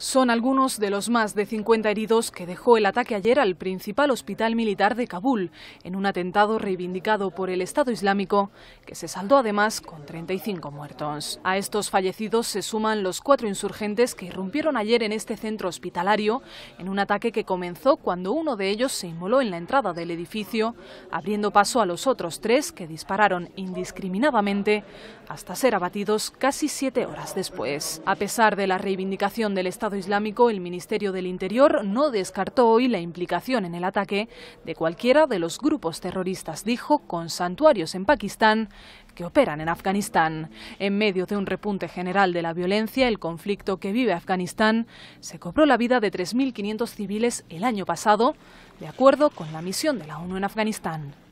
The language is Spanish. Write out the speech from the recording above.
Son algunos de los más de 50 heridos que dejó el ataque ayer al principal hospital militar de Kabul, en un atentado reivindicado por el Estado Islámico, que se saldó además con 35 muertos. A estos fallecidos se suman los cuatro insurgentes que irrumpieron ayer en este centro hospitalario, en un ataque que comenzó cuando uno de ellos se inmoló en la entrada del edificio, abriendo paso a los otros tres que dispararon indiscriminadamente hasta ser abatidos casi siete horas después. A pesar de la reivindicación del Estado Islámico, el Ministerio del Interior no descartó hoy la implicación en el ataque de cualquiera de los grupos terroristas, dijo, con santuarios en Pakistán que operan en Afganistán. En medio de un repunte general de la violencia, el conflicto que vive Afganistán se cobró la vida de 3.500 civiles el año pasado, de acuerdo con la misión de la ONU en Afganistán.